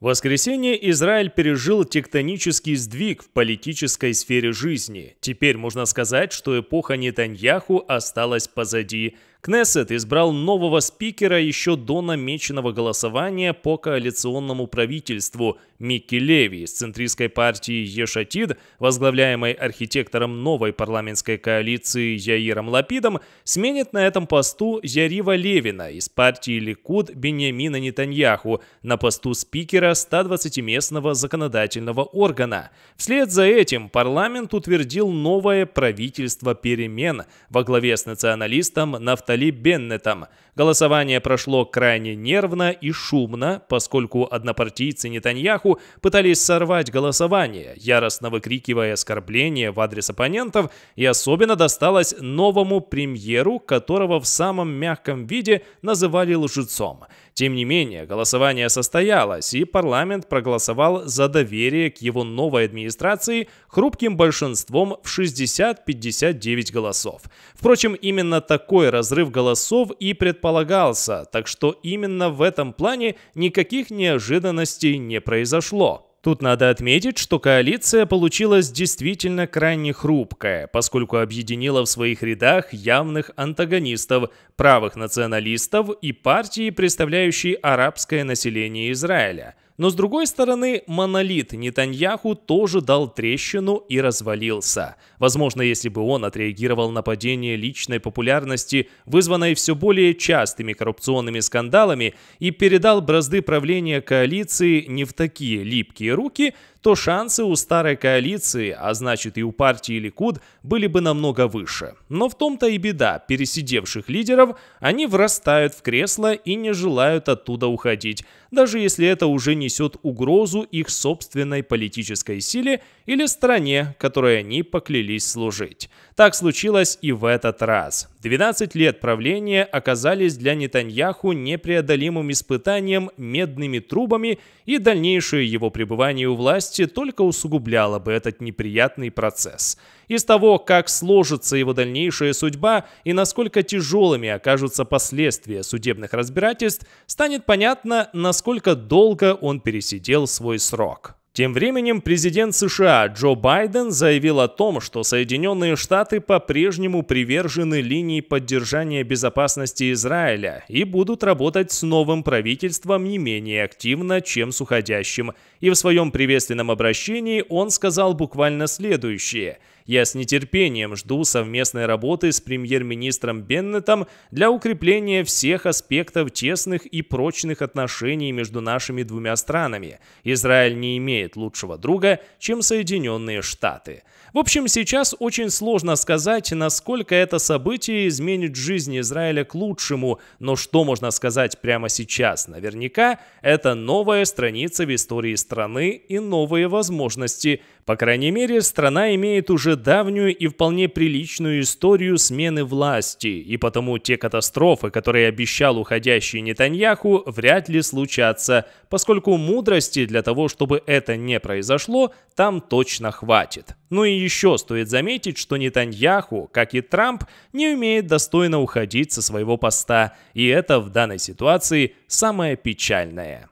воскресенье Израиль пережил тектонический сдвиг в политической сфере жизни. Теперь можно сказать, что эпоха Нетаньяху осталась позади. Кнессет избрал нового спикера еще до намеченного голосования по коалиционному правительству Микки Леви из центристской партии Ешатид, возглавляемой архитектором новой парламентской коалиции Яиром Лапидом, сменит на этом посту Ярива Левина из партии Ликуд Беньямина Нетаньяху на посту спикера 120-местного законодательного органа. Вслед за этим парламент утвердил новое правительство перемен во главе с националистом Нафталином Натали Беннетом. Голосование прошло крайне нервно и шумно, поскольку однопартийцы Нетаньяху пытались сорвать голосование, яростно выкрикивая оскорбления в адрес оппонентов, и особенно досталось новому премьеру, которого в самом мягком виде называли лжецом – тем не менее, голосование состоялось, и парламент проголосовал за доверие к его новой администрации хрупким большинством в 60-59 голосов. Впрочем, именно такой разрыв голосов и предполагался, так что именно в этом плане никаких неожиданностей не произошло. Тут надо отметить, что коалиция получилась действительно крайне хрупкая, поскольку объединила в своих рядах явных антагонистов, правых националистов и партии, представляющие арабское население Израиля – но с другой стороны, монолит Нетаньяху тоже дал трещину и развалился. Возможно, если бы он отреагировал на падение личной популярности, вызванной все более частыми коррупционными скандалами, и передал бразды правления коалиции не в такие липкие руки – то шансы у старой коалиции, а значит и у партии Ликуд, были бы намного выше. Но в том-то и беда, пересидевших лидеров, они врастают в кресло и не желают оттуда уходить, даже если это уже несет угрозу их собственной политической силе или стране, которой они поклялись служить. Так случилось и в этот раз. 12 лет правления оказались для Нетаньяху непреодолимым испытанием медными трубами, и дальнейшее его пребывание у власти власти только усугубляло бы этот неприятный процесс. Из того, как сложится его дальнейшая судьба и насколько тяжелыми окажутся последствия судебных разбирательств, станет понятно, насколько долго он пересидел свой срок. Тем временем президент США Джо Байден заявил о том, что Соединенные Штаты по-прежнему привержены линии поддержания безопасности Израиля и будут работать с новым правительством не менее активно, чем с уходящим. И в своем приветственном обращении он сказал буквально следующее – я с нетерпением жду совместной работы с премьер-министром Беннетом для укрепления всех аспектов тесных и прочных отношений между нашими двумя странами. Израиль не имеет лучшего друга, чем Соединенные Штаты. В общем, сейчас очень сложно сказать, насколько это событие изменит жизнь Израиля к лучшему, но что можно сказать прямо сейчас наверняка, это новая страница в истории страны и новые возможности. По крайней мере, страна имеет уже давнюю и вполне приличную историю смены власти, и потому те катастрофы, которые обещал уходящий Нетаньяху, вряд ли случатся, поскольку мудрости для того, чтобы это не произошло, там точно хватит. Ну и еще стоит заметить, что Нетаньяху, как и Трамп, не умеет достойно уходить со своего поста, и это в данной ситуации самое печальное.